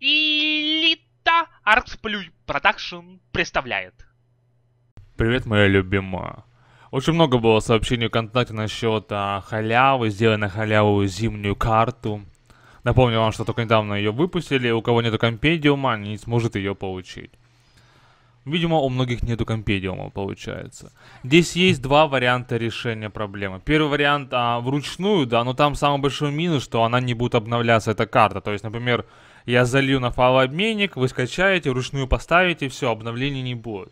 Элита Арксплюй Продакшн представляет. Привет, моя любимая. Очень много было сообщений ВКонтакте насчет а, халявы, сделай на халяву зимнюю карту. Напомню вам, что только недавно ее выпустили, у кого нету компедиума, не сможет ее получить. Видимо, у многих нету компедиума, получается. Здесь есть два варианта решения проблемы. Первый вариант а, вручную, да, но там самый большой минус, что она не будет обновляться, эта карта. То есть, например, я залью на файлообменник, вы скачаете, вручную поставите, все, обновлений не будет.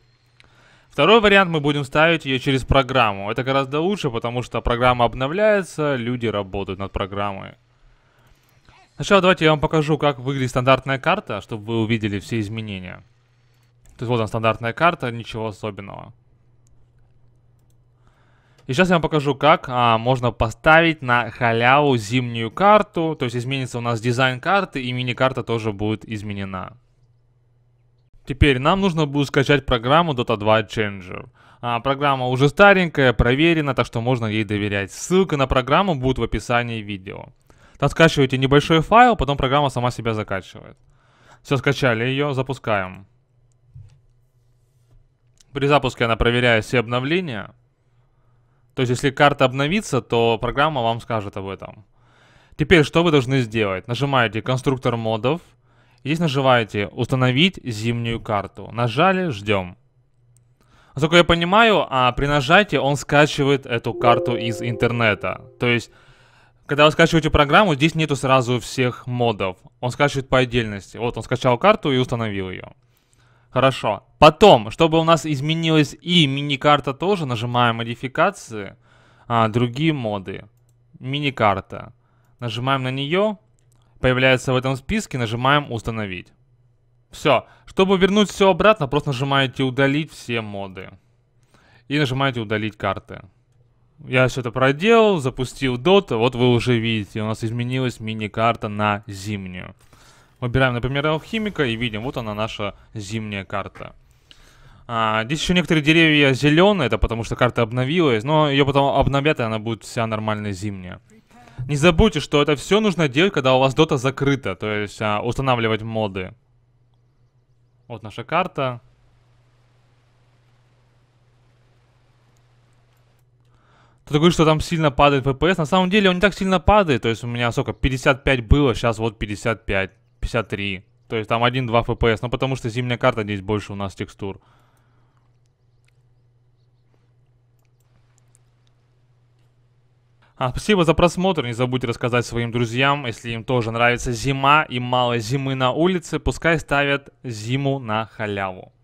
Второй вариант, мы будем ставить ее через программу. Это гораздо лучше, потому что программа обновляется, люди работают над программой. Сначала ну давайте я вам покажу, как выглядит стандартная карта, чтобы вы увидели все изменения. То есть вот она стандартная карта, ничего особенного. И сейчас я вам покажу, как а, можно поставить на халяву зимнюю карту. То есть изменится у нас дизайн карты, и мини-карта тоже будет изменена. Теперь нам нужно будет скачать программу Dota 2 Changer. А, программа уже старенькая, проверена, так что можно ей доверять. Ссылка на программу будет в описании видео. Там скачиваете небольшой файл, потом программа сама себя закачивает. Все, скачали ее, запускаем. При запуске она проверяет все обновления. То есть, если карта обновится, то программа вам скажет об этом. Теперь, что вы должны сделать? Нажимаете «Конструктор модов». Здесь нажимаете «Установить зимнюю карту». Нажали, ждем. Насколько я понимаю, а при нажатии он скачивает эту карту из интернета. То есть, когда вы скачиваете программу, здесь нету сразу всех модов. Он скачивает по отдельности. Вот, он скачал карту и установил ее. Хорошо. Потом, чтобы у нас изменилась и мини-карта тоже, нажимаем модификации, а, другие моды, мини-карта. Нажимаем на нее, появляется в этом списке, нажимаем установить. Все. Чтобы вернуть все обратно, просто нажимаете удалить все моды. И нажимаете удалить карты. Я все это проделал, запустил Dota, вот вы уже видите, у нас изменилась мини-карта на зимнюю. Выбираем, например, алхимика и видим, вот она наша зимняя карта. А, здесь еще некоторые деревья зеленые, это потому что карта обновилась, но ее потом обновят, и она будет вся нормальная зимняя. Не забудьте, что это все нужно делать, когда у вас дота закрыта, то есть а, устанавливать моды. Вот наша карта. Ты говоришь, что там сильно падает FPS. На самом деле он не так сильно падает. То есть у меня, сколько, 55 было, сейчас вот 55. 53. То есть там 1-2 FPS. Ну, потому что зимняя карта здесь больше у нас текстур. А, спасибо за просмотр. Не забудьте рассказать своим друзьям, если им тоже нравится зима и мало зимы на улице, пускай ставят зиму на халяву.